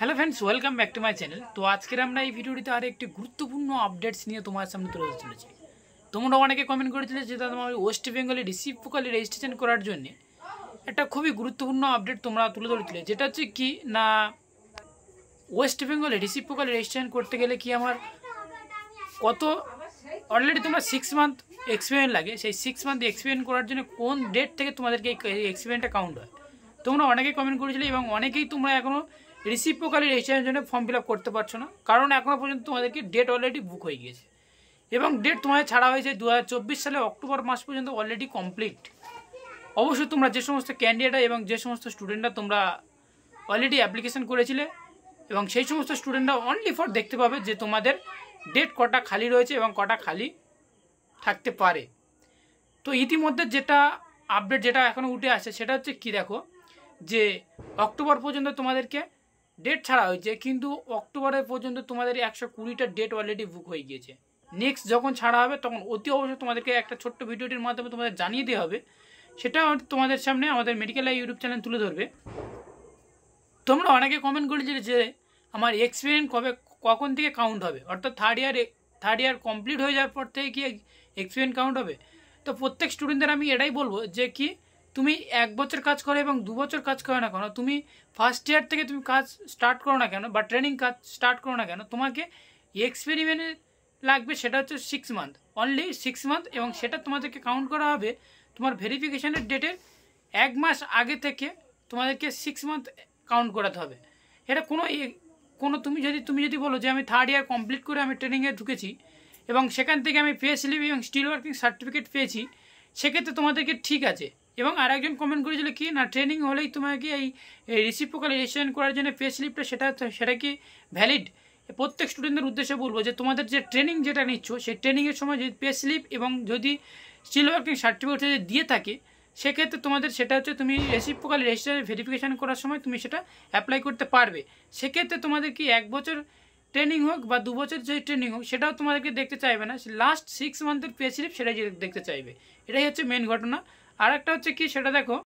hello friends welcome back to my channel তো আজকের আমরা এই ভিডিওটিতে আর একটি গুরুত্বপূর্ণ আপডেটস নিয়ে তোমার সামনে তুলে চলেছি তোমরা অনেকে কমেন্ট করেছিলে যে তোমার ওয়েস্ট বেঙ্গলে রিসিপোকালি রেজিস্ট্রেশন করার জন্য একটা খুবই গুরুত্বপূর্ণ আপডেট তোমরা তুলে ধরেছিলে যেটা হচ্ছে কি না ওয়েস্ট বেঙ্গলে রিসিপোকালি রেজিস্ট্রেশন করতে গেলে কি আমার কত অলরেডি তোমরা সিক্স মান্থ এক্সপিরিয়েন্স লাগে সেই সিক্স মান্থ এক্সপিরিয়েন্স করার জন্য কোন ডেট থেকে তোমাদেরকে এই এক্সপিরিয়েন্সটা কাউন্ট হয় তোমরা অনেকেই কমেন্ট করেছিলে এবং অনেকেই তোমরা এখনও রিসিপ্রোকালি রেজিস্ট্রেশনের জন্য ফর্ম ফিল করতে পারছো না কারণ এখনও পর্যন্ত তোমাদেরকে ডেট অলরেডি বুক হয়ে গিয়েছে এবং ডেট তোমাদের ছাড়া হয়েছে দু সালে অক্টোবর মাস পর্যন্ত অলরেডি কমপ্লিট অবশ্যই তোমরা যে সমস্ত ক্যান্ডিডেট এবং যে সমস্ত স্টুডেন্টরা তোমরা অলরেডি অ্যাপ্লিকেশন করেছিলে এবং সেই সমস্ত স্টুডেন্টরা অনলি ফর দেখতে পাবে যে তোমাদের ডেট কটা খালি রয়েছে এবং কটা খালি থাকতে পারে তো ইতিমধ্যে যেটা আপডেট যেটা এখন উঠে আসে সেটা হচ্ছে কি দেখো যে অক্টোবর পর্যন্ত তোমাদেরকে ডেট ছাড়া হয়েছে কিন্তু অক্টোবরের পর্যন্ত তোমাদের একশো কুড়িটা ডেট অলরেডি বুক হয়ে গিয়েছে নেক্সট যখন ছাড়া হবে তখন অতি অবশ্যই তোমাদেরকে একটা ছোট্ট ভিডিওটির মাধ্যমে তোমাদের জানিয়ে দেওয়া হবে সেটা তোমাদের সামনে আমাদের মেডিকেল ইউটিউব চ্যানেল তুলে ধরবে তোমরা অনেকে কমেন্ট করেছিলে যে আমার এক্সপিরিয়েন্স কবে কখন থেকে কাউন্ট হবে অর্থাৎ third year third year complete হয়ে যাওয়ার পর থেকে কি এক্সপিরিয়েন্স কাউন্ট হবে তো প্রত্যেক স্টুডেন্টদের আমি এটাই বলবো যে কি তুমি এক বছর কাজ করো এবং দু বছর কাজ করো না কেন তুমি ফার্স্ট ইয়ার থেকে তুমি কাজ স্টার্ট করো না কেন বা ট্রেনিং কাজ স্টার্ট করো না কেন তোমাকে এক্সপেরিমেন্ট লাগবে সেটা হচ্ছে six month only six month এবং সেটা তোমাদেরকে কাউন্ট করা হবে তোমার ভেরিফিকেশানের ডেটের এক মাস আগে থেকে তোমাদেরকে সিক্স মান্থ কাউন্ট করাতে হবে এটা কোনো কোনো তুমি যদি তুমি যদি বলো যে আমি থার্ড ইয়ার কমপ্লিট করে আমি ট্রেনিংয়ে ঢুকেছি এবং সেখান থেকে আমি পেয়ে স্লিপ এবং স্টিল ওয়ার্কিং সার্টিফিকেট পেয়েছি সেক্ষেত্রে তোমাদেরকে ঠিক আছে এবং আর একজন কমেন্ট করেছিল কি না ট্রেনিং হলেই তোমাকে এই রিসিপ্রোকাল রেজিস্ট্রেশন করার জন্য পে স্লিপটা সেটা সেটা কি ভ্যালিড প্রত্যেক স্টুডেন্টদের উদ্দেশ্যে বলবো যে তোমাদের যে ট্রেনিং যেটা নিচ্ছ সেই ট্রেনিংয়ের সময় যদি পে স্লিপ এবং যদি স্টিল ওয়ার্কিং সার্টিফিকেট যদি দিয়ে থাকে সেক্ষেত্রে তোমাদের সেটা হচ্ছে তুমি রেসিপ্রোকাল রেজিস্ট্রেশন ভেরিফিকেশান করার সময় তুমি সেটা অ্যাপ্লাই করতে পারবে সেক্ষেত্রে তোমাদের কি এক বছর ট্রেনিং হোক বা দু বছর যে ট্রেনিং হোক সেটাও তোমাদেরকে দেখতে চাইবে না লাস্ট সিক্স মান্থের পে স্লিপ সেটাই দেখতে চাইবে এটাই হচ্ছে মেন ঘটনা আর একটা হচ্ছে কি সেটা দেখো